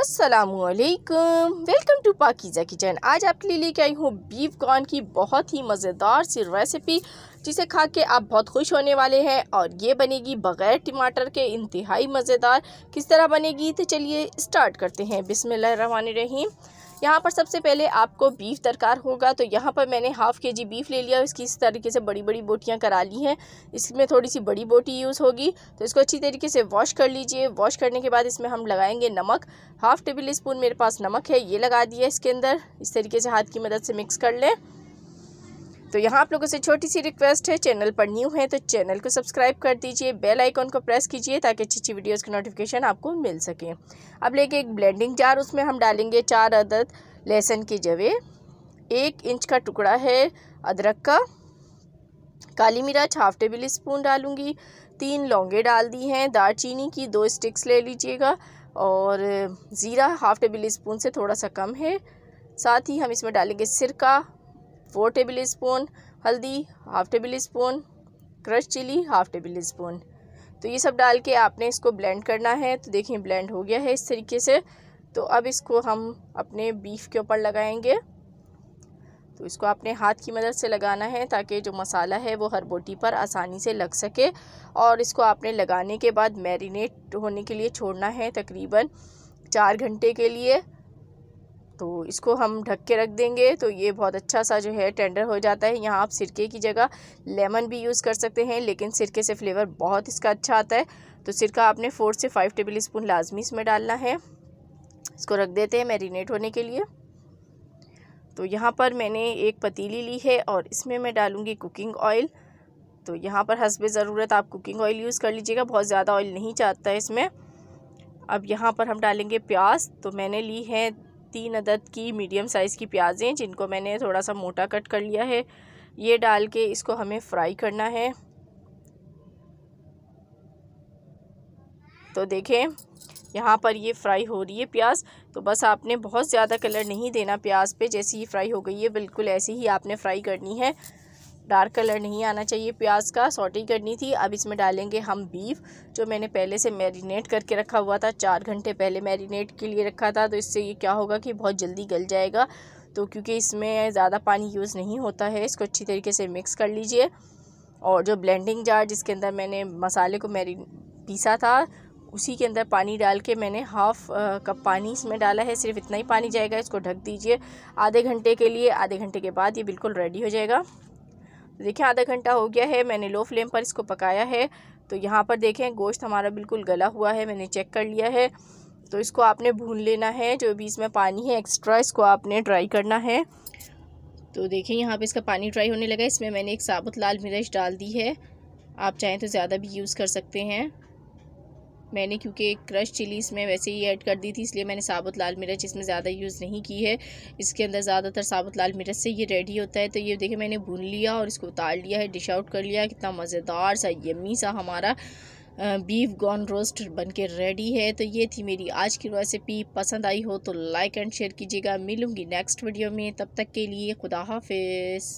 Aslam welcome to Pakeezah kitchen आज आपके लिए लेके आई हूँ बीफ कॉर्न की बहुत ही मज़ेदार सी रेसिपी जिसे खा के आप बहुत खुश होने वाले हैं और ये बनेगी बग़ैर टमाटर के इंतहाई मज़ेदार किस तरह बनेगी तो चलिए स्टार्ट करते हैं बिसमिल्ल रहीम यहाँ पर सबसे पहले आपको बीफ दरकार होगा तो यहाँ पर मैंने हाफ़ के जी बीफ ले लिया इसकी इस तरीके से बड़ी बड़ी बोटियाँ करा ली हैं इसमें थोड़ी सी बड़ी बोटी यूज़ होगी तो इसको अच्छी तरीके से वॉश कर लीजिए वॉश करने के बाद इसमें हम लगाएंगे नमक हाफ़ टेबल स्पून मेरे पास नमक है ये लगा दिया इसके अंदर इस तरीके से हाथ की मदद से मिक्स कर लें तो यहाँ आप लोगों से छोटी सी रिक्वेस्ट है चैनल पर न्यू है तो चैनल को सब्सक्राइब कर दीजिए बेल आइकॉन को प्रेस कीजिए ताकि अच्छी अच्छी वीडियोज़ की नोटिफिकेशन आपको मिल सके अब लेके एक ब्लेंडिंग जार उसमें हम डालेंगे चार अदद लहसुन की जवे एक इंच का टुकड़ा है अदरक का काली मिर्च हाफ टेबल स्पून डालूंगी तीन लौंगे डाल दी हैं दालचीनी की दो स्टिक्स ले लीजिएगा और ज़ीरा हाफ टेबल स्पून से थोड़ा सा कम है साथ ही हम इसमें डालेंगे सिरका फोर टेबल स्पून हल्दी half tablespoon crush chilli half tablespoon तो ये सब डाल के आपने इसको ब्लेंड करना है तो देखिए ब्लेंड हो गया है इस तरीके से तो अब इसको हम अपने बीफ के ऊपर लगाएंगे तो इसको आपने हाथ की मदद से लगाना है ताकि जो मसाला है वो हर बोटी पर आसानी से लग सके और इसको आपने लगाने के बाद मैरिनेट होने के लिए छोड़ना है तकरीबन चार घंटे के लिए तो इसको हम ढक के रख देंगे तो ये बहुत अच्छा सा जो है टेंडर हो जाता है यहाँ आप सिरके की जगह लेमन भी यूज़ कर सकते हैं लेकिन सिरके से फ्लेवर बहुत इसका अच्छा आता है तो सिरका आपने फ़ोर से फाइव टेबल स्पून लाजमी इसमें डालना है इसको रख देते हैं मैरिनेट होने के लिए तो यहाँ पर मैंने एक पतीली ली है और इसमें मैं डालूँगी कुकिंग ऑयल तो यहाँ पर हंसब ज़रूरत आप कुकिंग ऑयल यूज़ कर लीजिएगा बहुत ज़्यादा ऑयल नहीं चाहता है इसमें अब यहाँ पर हम डालेंगे प्याज तो मैंने ली है तीन अदद की मीडियम साइज़ की प्याज़ें जिनको मैंने थोड़ा सा मोटा कट कर लिया है ये डाल के इसको हमें फ्राई करना है तो देखें यहाँ पर ये फ्राई हो रही है प्याज तो बस आपने बहुत ज़्यादा कलर नहीं देना प्याज पे जैसे ही फ्राई हो गई है बिल्कुल ऐसे ही आपने फ्राई करनी है डार्क कलर नहीं आना चाहिए प्याज का सॉटी करनी थी अब इसमें डालेंगे हम बीफ जो मैंने पहले से मैरिनेट करके रखा हुआ था चार घंटे पहले मैरिनेट के लिए रखा था तो इससे ये क्या होगा कि बहुत जल्दी गल जाएगा तो क्योंकि इसमें ज़्यादा पानी यूज़ नहीं होता है इसको अच्छी तरीके से मिक्स कर लीजिए और जो ब्लेंडिंग जार जिसके अंदर मैंने मसाले को मैरी पीसा था उसी के अंदर पानी डाल के मैंने हाफ़ कप पानी इसमें डाला है सिर्फ इतना ही पानी जाएगा इसको ढक दीजिए आधे घंटे के लिए आधे घंटे के बाद ये बिल्कुल रेडी हो जाएगा देखिए आधा घंटा हो गया है मैंने लो फ्लेम पर इसको पकाया है तो यहाँ पर देखें गोश्त हमारा बिल्कुल गला हुआ है मैंने चेक कर लिया है तो इसको आपने भून लेना है जो भी इसमें पानी है एक्स्ट्रा इसको आपने ड्राई करना है तो देखें यहाँ पे इसका पानी ड्राई होने लगा इसमें मैंने एक साबुत लाल मिर्च डाल दी है आप चाहें तो ज़्यादा भी यूज़ कर सकते हैं मैंने क्योंकि क्रश चिली इसमें वैसे ही ऐड कर दी थी इसलिए मैंने साबुत लाल मिर्च इसमें ज़्यादा यूज़ नहीं की है इसके अंदर ज़्यादातर साबुत लाल मिर्च से ये रेडी होता है तो ये देखिए मैंने भून लिया और इसको उतार लिया है डिश आउट कर लिया कितना मज़ेदार सा यमी सा हमारा बीफ गॉन रोस्ट बन के रेडी है तो ये थी मेरी आज की रेसिपी पसंद आई हो तो लाइक एंड शेयर कीजिएगा मिलूंगी नेक्स्ट वीडियो में तब तक के लिए खुदा हाफिज़